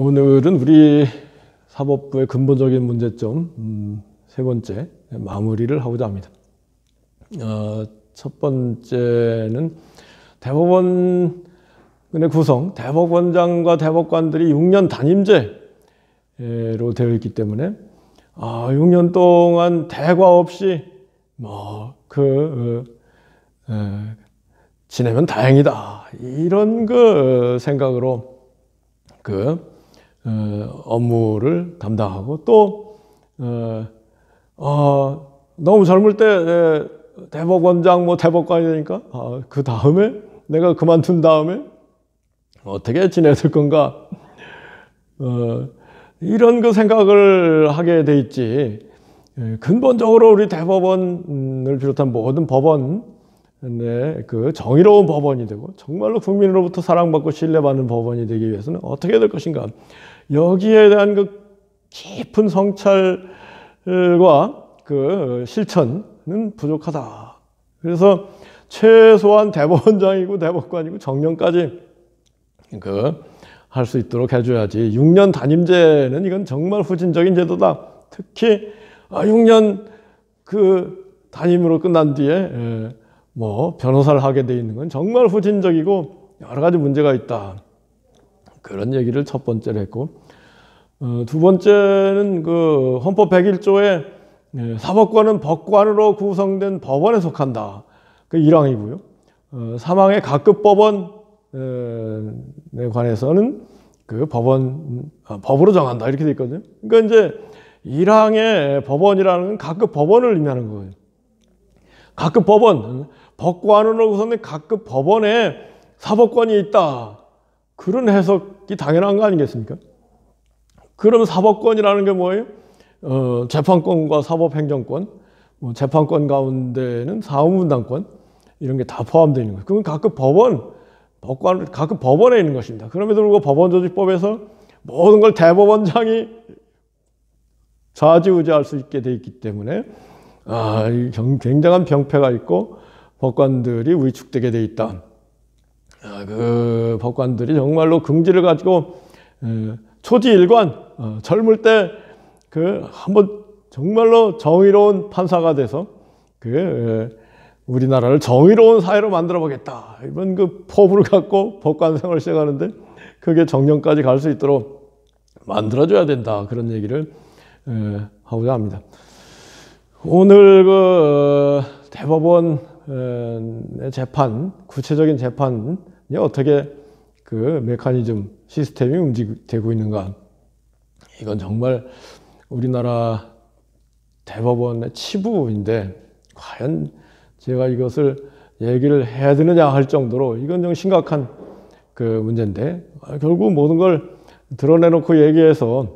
오늘은 우리 사법부의 근본적인 문제점 음, 세 번째 마무리를 하고자 합니다. 어, 첫 번째는 대법원의 구성, 대법원장과 대법관들이 6년 단임제로 되어 있기 때문에 아, 6년 동안 대과 없이 뭐그 어, 어, 지내면 다행이다 이런 그 생각으로 그 어, 업무를 담당하고 또 어, 어 너무 젊을 때 예, 대법원장 뭐 대법관이니까 아, 그 다음에 내가 그만둔 다음에 어떻게 지내야 될 건가 어, 이런 그 생각을 하게 돼 있지 예, 근본적으로 우리 대법원을 비롯한 모든 법원의 네, 그 정의로운 법원이 되고 정말로 국민으로부터 사랑받고 신뢰받는 법원이 되기 위해서는 어떻게 될 것인가 여기에 대한 그 깊은 성찰과 그 실천은 부족하다. 그래서 최소한 대법원장이고 대법관이고 정년까지 그 할 수 있도록 해줘야지. 6년 단임제는 이건 정말 후진적인 제도다. 특히 6년 아, 그 단임으로 끝난 뒤에 예, 뭐 변호사를 하게 돼 있는 건 정말 후진적이고 여러 가지 문제가 있다. 그런 얘기를 첫 번째로 했고 어, 두 번째는 그 헌법 101조에 예, 사법권은 법관으로 구성된 법원에 속한다. 그 1항이고요. 어, 사망의 각급 법원에 관해서는 그 법원, 아, 법으로 정한다. 이렇게 돼 있거든요. 그러니까 이제 1항의 법원이라는 각급 법원을 의미하는 거예요. 각급 법원, 법관으로 구성된 각급 법원에 사법권이 있다. 그런 해석이 당연한 거 아니겠습니까? 그러면 사법권이라는 게 뭐예요? 어, 재판권과 사법행정권, 뭐 재판권 가운데는 사무분담권 이런 게 다포함되는 거예요. 그건 각급 법원, 법관, 각급 법원에 있는 것입니다. 그럼에도 불구하고 법원조직법에서 모든 걸 대법원장이 좌지우지할 수 있게 돼 있기 때문에 아, 굉장한 병폐가 있고 법관들이 위축되게 돼 있다. 아, 그 법관들이 정말로 긍지를 가지고 초지일관 어, 젊을 때 그 한번 정말로 정의로운 판사가 돼서 그 우리나라를 정의로운 사회로 만들어 보겠다 이번 그 포부를 갖고 법관 생을 시작하는데 그게 정년까지 갈 수 있도록 만들어줘야 된다 그런 얘기를 에, 하고자 합니다. 오늘 그 어, 대법원의 재판 구체적인 재판이 어떻게 그 메커니즘 시스템이 움직이고 있는가. 이건 정말 우리나라 대법원의 치부인데 과연 제가 이것을 얘기를 해야 되느냐 할 정도로 이건 좀 심각한 그 문제인데 결국 모든 걸 드러내놓고 얘기해서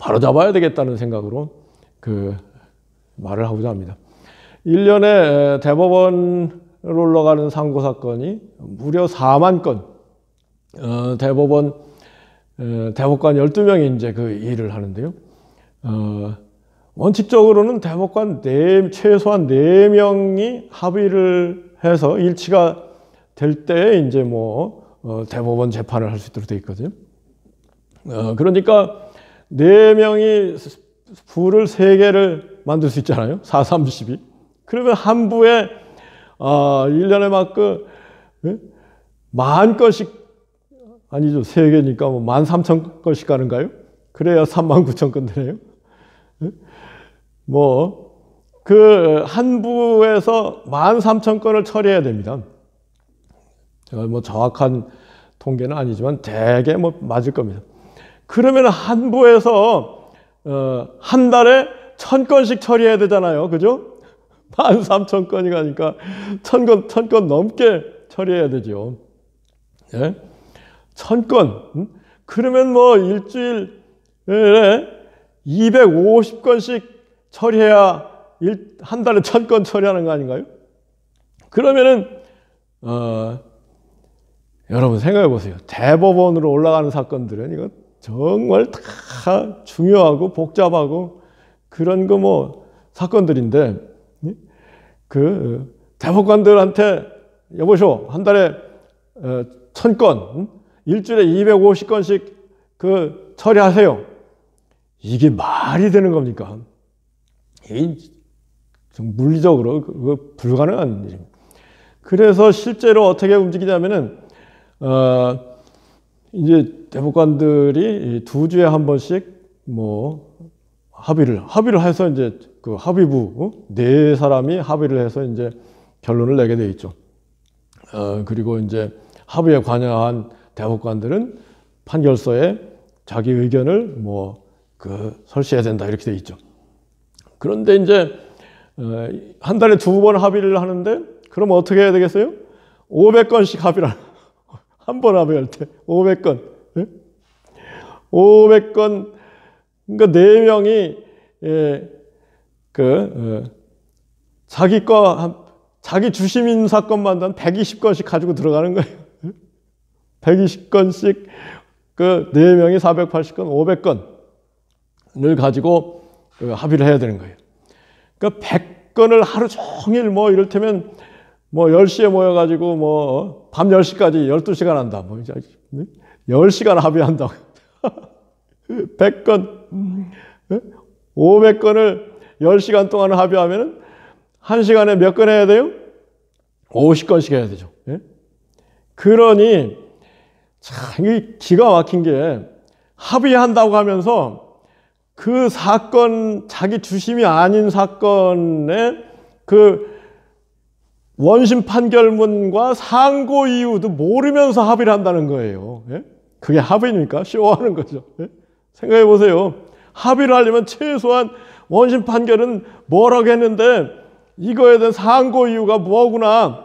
바로 잡아야 되겠다는 생각으로 그 말을 하고자 합니다. 1년에 대법원을 올라가는 상고 사건이 무려 4만 건 어, 대법원 어, 대법관 12명이 이제 그 일을 하는데요. 어, 원칙적으로는 대법관 4, 최소한 4명이 합의를 해서 일치가 될때 이제 뭐 어, 대법원 재판을 할 수 있도록 돼 있거든요. 어, 그러니까 4명이 부를 3개를 만들 수 있잖아요. 4, 3, 12. 그러면 한 부에 어, 1년에 막그 예? 만 건씩 아니죠. 세 개니까 뭐 13,000건씩 가는가요? 그래야 39,000건 되네요. 뭐, 그한 부에서 13,000건을 처리해야 됩니다. 제가 뭐 정확한 통계는 아니지만 대개 뭐 맞을 겁니다. 그러면 한 부에서 어, 한 달에 천 건씩 처리해야 되잖아요. 그죠? 13,000 건이 가니까 천 건, 천 건 넘게 처리해야 되죠. 예? 천 건. 그러면 뭐 일주일에 250건씩 예, 처리해야 일, 한 달에 천 건 처리하는 거 아닌가요? 그러면은, 어, 여러분 생각해 보세요. 대법원으로 올라가는 사건들은 이거 정말 다 중요하고 복잡하고 그런 거뭐 사건들인데, 그 대법관들한테 여보쇼, 한 달에 어, 천 건, 일주일에 250건씩 그 처리하세요. 이게 말이 되는 겁니까? 이 물리적으로 그, 그 불가능한 일입니다. 그래서 실제로 어떻게 움직이냐면은 어 이제 대법관들이 두 주에 한 번씩 뭐 합의를 합의를 해서 이제 그 합의부 어? 네 사람이 합의를 해서 이제 결론을 내게 돼 있죠. 어, 그리고 이제 합의에 관여한 대법관들은 판결서에 자기 의견을 뭐 그 설시해야 된다 이렇게 돼 있죠. 그런데 이제 어, 한 달에 두 번 합의를 하는데 그럼 어떻게 해야 되겠어요? 500건씩 합의를 한 번 합의할 때 500건 500건 예? 그러니까 네 명이 예, 그 어, 자기 거 자기 주심인 사건만 한 120건씩 가지고 들어가는 거예요. 120건씩 그 4명이 480건, 500건을 가지고 그 합의를 해야 되는 거예요. 그러니까 100건을 하루 종일 뭐 이를테면 뭐 10시에 모여가지고 뭐밤 10시까지 12시간 한다. 뭐 10시간 어? 뭐 합의한다고. 100건, 500건을 예? 10시간 동안 합의하면 은한시간에 몇 건 해야 돼요? 50건씩 해야 되죠. 예? 그러니 참, 이 기가 막힌 게 합의한다고 하면서 그 사건, 자기 주심이 아닌 사건에그 원심 판결문과 상고 이유도 모르면서 합의를 한다는 거예요. 예? 그게 합의입니까? 쇼하는 거죠. 예? 생각해 보세요. 합의를 하려면 최소한 원심 판결은 뭐라고 했는데 이거에 대한 상고 이유가 뭐구나.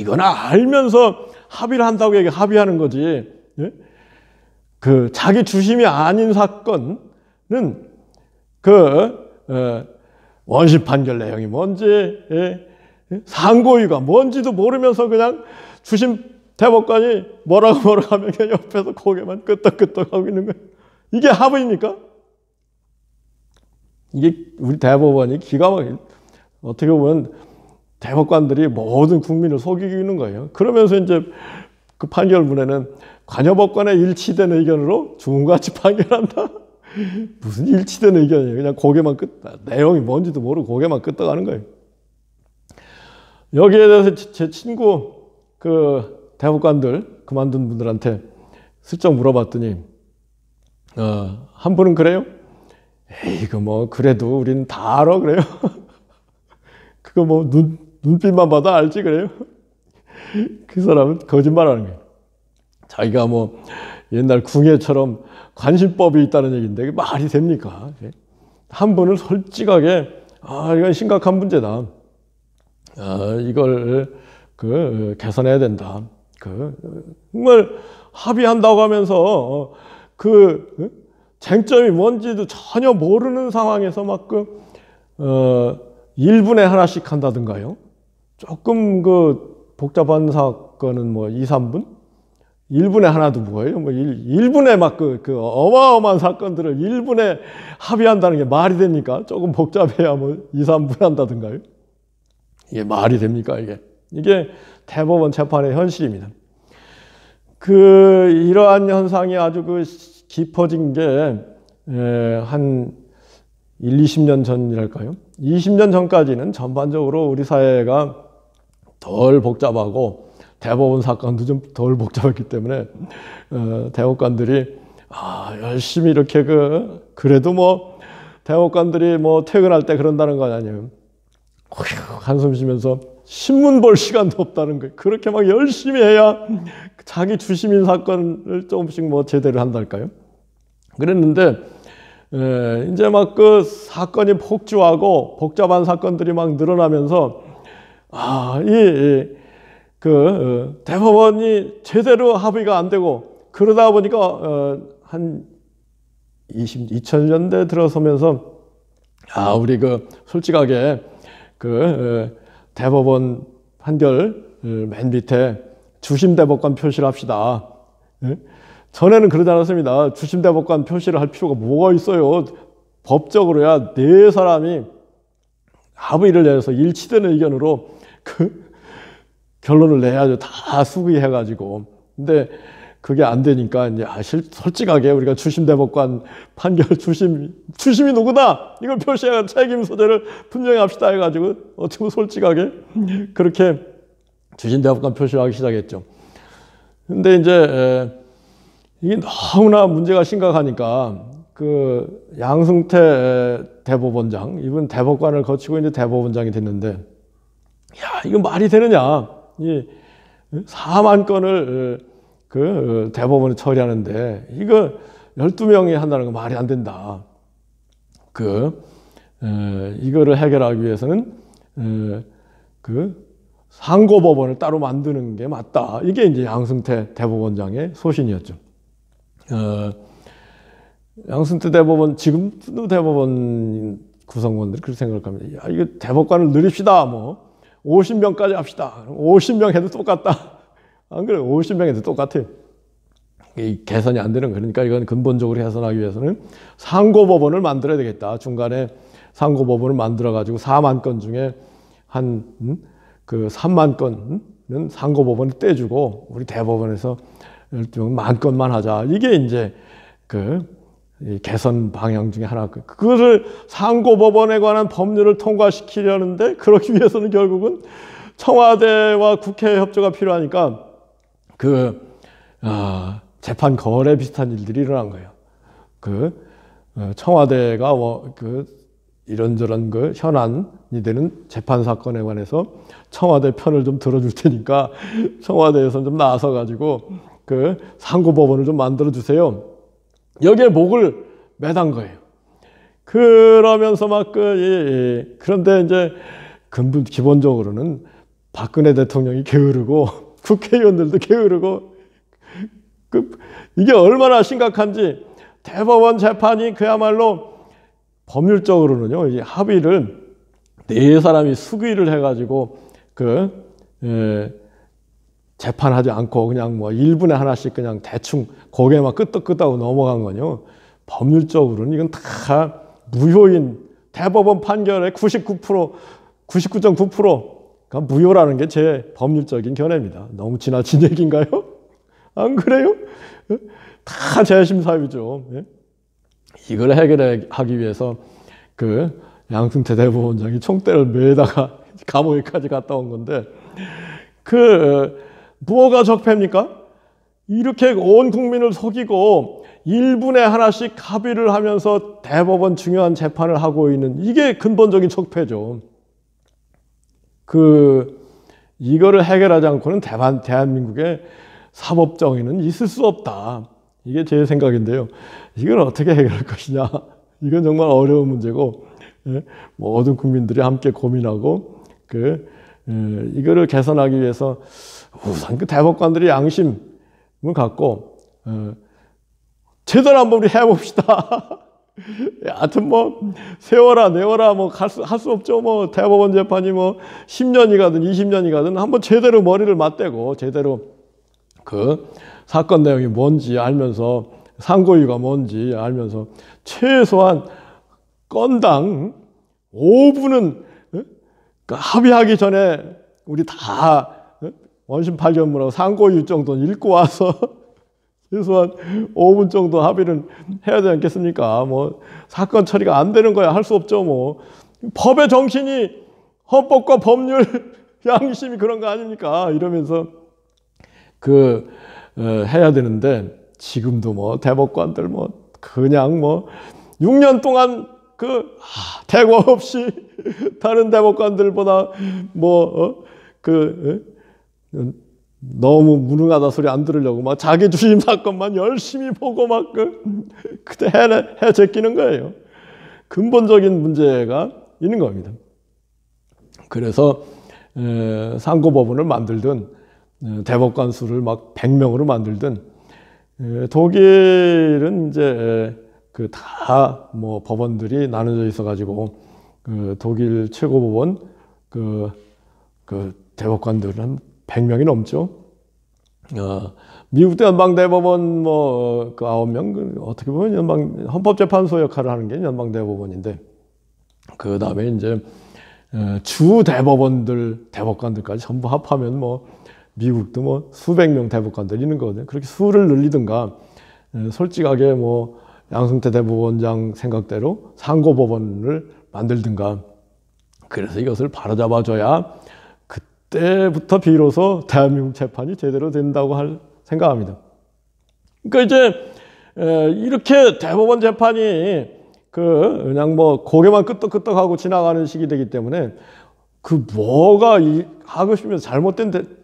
이거나 알면서 합의를 한다고 얘기 합의하는 거지. 예? 그 자기 주심이 아닌 사건은 그 어, 원심 판결 내용이 뭔지 예? 예? 상고위가 뭔지도 모르면서 그냥 주심 대법관이 뭐라고 뭐라고 하면 옆에서 고개만 끄덕끄덕 하고 있는 거예요. 이게 합의입니까? 이게 우리 대법원이 기가 막힌 어떻게 보면 대법관들이 모든 국민을 속이는 있 거예요. 그러면서 이제 그 판결문에는 관여법관의 일치된 의견으로 주문같이 판결한다. 무슨 일치된 의견이에요. 그냥 고개만 끄다. 내용이 뭔지도 모르고 고개만 끄다가는 거예요. 여기에 대해서 제 친구 그 대법관들 그만둔 분들한테 슬쩍 물어봤더니 어, 한 분은 그래요. 에이, 그 뭐 그래도 우리는 다 알아 그래요. 그거 뭐눈 눈빛만 봐도 알지 그래요? 그 사람은 거짓말하는 거예요. 자기가 뭐 옛날 궁예처럼 관심법이 있다는 얘기인데 그게 말이 됩니까? 예? 한 분을 솔직하게 아 이건 심각한 문제다. 아, 이걸 그 개선해야 된다. 그 정말 합의한다고 하면서 어, 그 쟁점이 뭔지도 전혀 모르는 상황에서 막그 어, 1분에 하나씩 한다든가요. 조금 그 복잡한 사건은 뭐 2, 3분? 1분에 하나도 뭐예요? 뭐 1, 분에 막그그 그 어마어마한 사건들을 1분에 합의한다는 게 말이 됩니까? 조금 복잡해야 뭐 2, 3분 한다든가요? 이게 말이 됩니까, 이게? 이게 대법원 재판의 현실입니다. 그 이러한 현상이 아주 그 깊어진 게한 예, 1, 20년 전이랄까요? 20년 전까지는 전반적으로 우리 사회가 덜 복잡하고 대법원 사건도 좀 덜 복잡했기 때문에 어, 대법관들이 아, 열심히 이렇게 그 그래도 뭐 대법관들이 뭐 퇴근할 때 그런다는 거 아니에요. 한숨 쉬면서 신문 볼 시간도 없다는 거예요. 그렇게 막 열심히 해야 자기 주심인 사건을 조금씩 뭐 제대로 한달까요? 그랬는데 에, 이제 막 그 사건이 폭주하고 복잡한 사건들이 막 늘어나면서 아, 이, 그, 어, 대법원이 제대로 합의가 안 되고, 그러다 보니까, 어, 한 20, 2000년대 들어서면서, 아, 우리 그, 솔직하게, 그, 어, 대법원 판결 어, 맨 밑에 주심대법관 표시를 합시다. 예? 전에는 그러지 않았습니다. 주심대법관 표시를 할 필요가 뭐가 있어요. 법적으로야 네 사람이 합의를 내서 일치되는 의견으로 그 결론을 내야죠. 다 수의해가지고. 근데 그게 안 되니까 이제 아, 실, 솔직하게 우리가 추심 대법관 판결 추심 추심이 누구다 이걸 표시해야 책임 소재를 분명히 합시다 해가지고 어떻게 보면 솔직하게 그렇게 추심 대법관 표시를 하기 시작했죠. 근데 이제 이게 너무나 문제가 심각하니까 그 양승태 대법원장 이분 대법관을 거치고 이제 대법원장이 됐는데 야, 이거 말이 되느냐. 이 4만 건을 어, 그 어, 대법원에 처리하는데 이거 12명이 한다는 거 말이 안 된다. 그, 에, 어, 이거를 해결하기 위해서는 에, 그 상고법원을 따로 만드는 게 맞다. 이게 이제 양승태 대법원장의 소신이었죠. 어, 양승태 대법원, 지금도 대법원 구성원들이 그렇게 생각합니다. 야, 이거 대법관을 늘립시다. 뭐. 50명까지 합시다. 50명 해도 똑같다. 안 그래. 50명 해도 똑같아. 개선이 안 되는 그러니까 이건 근본적으로 해선하기 위해서는 상고법원을 만들어야 되겠다. 중간에 상고법원을 만들어가지고 4만 건 중에 한, 음? 그 3만 건은 상고법원이 떼주고 우리 대법원에서 1만 건만 하자. 이게 이제 그 개선 방향 중에 하나. 그것을 상고법원에 관한 법률을 통과시키려는데 그러기 위해서는 결국은 청와대와 국회 협조가 필요하니까 그 어, 재판 거래 비슷한 일들이 일어난 거예요. 그 어, 청와대가 뭐, 그 이런저런 그 현안이 되는 재판 사건에 관해서 청와대 편을 좀 들어줄 테니까 청와대에서 좀 나서 가지고 그 상고법원을 좀 만들어 주세요. 여기에 목을 매단 거예요. 그러면서 막 그, 예, 예, 예. 그런데 이제 근본 기본적으로는 박근혜 대통령이 게으르고 국회의원들도 게으르고 그 이게 얼마나 심각한지 대법원 재판이 그야말로 법률적으로는요 이 합의를 네 사람이 수기를 해가지고 그 예, 재판하지 않고 그냥 뭐 1분에 하나씩 그냥 대충 고개만 끄덕끄덕하고 넘어간 거요. 법률적으로는 이건 다 무효인 대법원 판결의 99% 99.9%가 그러니까 무효라는 게 제 법률적인 견해입니다. 너무 지나친 얘기인가요? 안 그래요? 다 재심사위죠. 예? 이걸 해결하기 위해서 그 양승태 대법원장이 총대를 메다가 감옥에까지 갔다 온 건데 그 뭐가 적폐입니까? 이렇게 온 국민을 속이고 1분에 하나씩 합의를 하면서 대법원 중요한 재판을 하고 있는 이게 근본적인 적폐죠. 그 이거를 해결하지 않고는 대만 대한민국의 사법 정의는 있을 수 없다. 이게 제 생각인데요. 이걸 어떻게 해결할 것이냐? 이건 정말 어려운 문제고 예, 모든 국민들이 함께 고민하고 그 예, 이거를 개선하기 위해서 우선 그 대법관들의 양심을 갖고 예, 제대로 한번 우리 해봅시다. 예, 하여튼 뭐 세워라 내워라 뭐 할수 할수 없죠 뭐 대법원 재판이 뭐 10년이가든 20년이가든 한번 제대로 머리를 맞대고 제대로 그 사건 내용이 뭔지 알면서 상고위가 뭔지 알면서 최소한 건당 5분은 그 합의하기 전에 우리 다 어? 원심 팔견문하고 상고유 정도는 읽고 와서 최소한 5분 정도 합의를 해야 되지 않겠습니까? 뭐 사건 처리가 안 되는 거야 할 수 없죠 뭐 법의 정신이 헌법과 법률 양심이 그런 거 아닙니까? 이러면서 그 어, 해야 되는데 지금도 뭐 대법관들 뭐 그냥 뭐 6년 동안 그 대고 없이 다른 대법관들보다 뭐그 어? 어? 너무 무능하다 소리 안 들으려고 막 자기 주임 사건만 열심히 보고 막 그, 그때 해, 해 제끼는 거예요. 근본적인 문제가 있는 겁니다. 그래서 상고법원을 만들든 대법관 수를 막 100명으로 만들든 독일은 이제 그다뭐 법원들이 나눠져 있어가지고 그 독일 최고 법원 그, 그 대법관들은 100명이 넘죠. 어, 미국도 연방대법원 뭐그 아홉 명 그 어떻게 보면 연방 헌법재판소 역할을 하는 게 연방대법원인데 그 다음에 이제 어, 주 대법원들 대법관들까지 전부 합하면 뭐 미국도 뭐 수백 명 대법관들이 있는 거거든요. 그렇게 수를 늘리든가 어, 솔직하게 뭐 양승태 대법원장 생각대로 상고법원을 만들든가 그래서 이것을 바로잡아줘야 그때부터 비로소 대한민국 재판이 제대로 된다고 할 생각합니다. 그러니까 이제 이렇게 대법원 재판이 그 그냥 뭐 고개만 끄덕끄덕하고 지나가는 식이 되기 때문에 그 뭐가 이 하고 싶으면 잘못된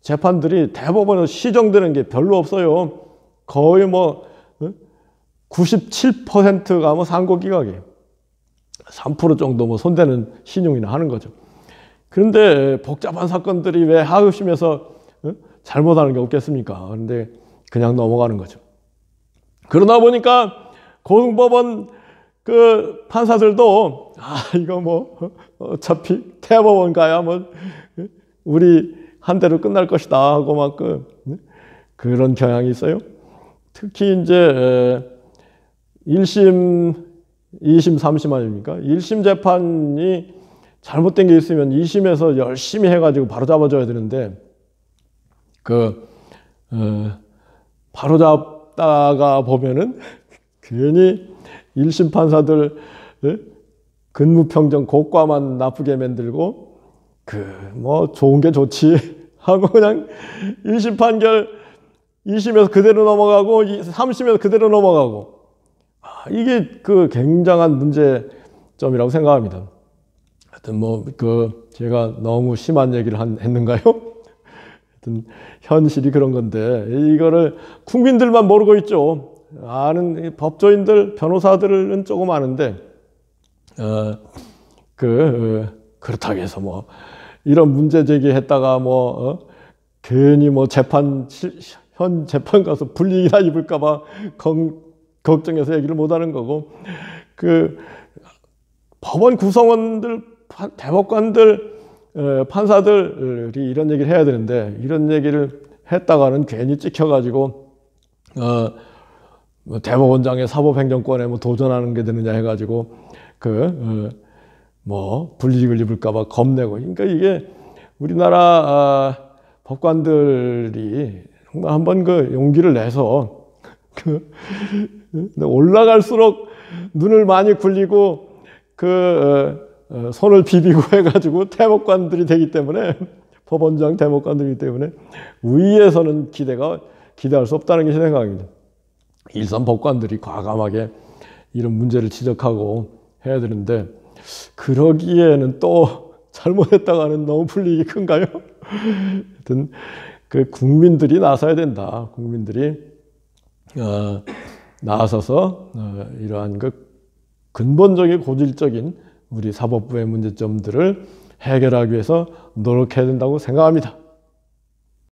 재판들이 대법원에서 시정되는 게 별로 없어요. 거의 뭐 97%가 뭐 상고 기각이에요. 3% 정도 뭐 손대는 신용이나 하는 거죠. 그런데 복잡한 사건들이 왜 하급심에서 어? 잘못하는 게 없겠습니까? 그런데 그냥 넘어가는 거죠. 그러다 보니까 고등법원 그 판사들도 아 이거 뭐 어, 어차피 대법원 가야 뭐 어? 우리 한 대로 끝날 것이다 하고 막그 그런 경향이 있어요. 특히 이제 1심, 2심, 3심 아닙니까? 1심 재판이 잘못된 게 있으면 2심에서 열심히 해가지고 바로 잡아줘야 되는데, 그, 어, 바로 잡다가 보면은 괜히 1심 판사들 어, 근무평정 고과만 나쁘게 만들고, 그, 뭐, 좋은 게 좋지. 하고 그냥 1심 판결 2심에서 그대로 넘어가고 3심에서 그대로 넘어가고 이게 그 굉장한 문제점이라고 생각합니다. 하여튼 뭐 그 제가 너무 심한 얘기를 한, 했는가요? 하여튼 현실이 그런 건데 이거를 국민들만 모르고 있죠. 아는 법조인들, 변호사들은 조금 아는데 어, 그 어, 그렇다고 해서 뭐 이런 문제 제기했다가 뭐 어, 괜히 뭐 재판 현 재판 가서 불이익이나 입을까봐 걱정해서 얘기를 못하는 거고 그 법원 구성원들 대법관들 판사들이 이런 얘기를 해야 되는데 이런 얘기를 했다가는 괜히 찍혀가지고 어 뭐 대법원장의 사법행정권에 뭐 도전하는 게 되느냐 해가지고 그뭐 어, 불이익을 입을까봐 겁내고 그러니까 이게 우리나라 아, 법관들이 한번 그 용기를 내서 그 근데 올라갈수록 눈을 많이 굴리고 그 손을 어, 어, 비비고 해가지고 대목관들이 되기 때문에 법원장 대목관들이기 때문에 위에서는 기대가 기대할 수 없다는 게 제 생각입니다. 일선 법관들이 과감하게 이런 문제를 지적하고 해야 되는데 그러기에는 또 잘못했다가는 너무 불리익 큰가요? 하여튼 그 국민들이 나서야 된다. 국민들이 어, 나서서 네. 어, 이러한 그 근본적인 고질적인 우리 사법부의 문제점들을 해결하기 위해서 노력해야 된다고 생각합니다.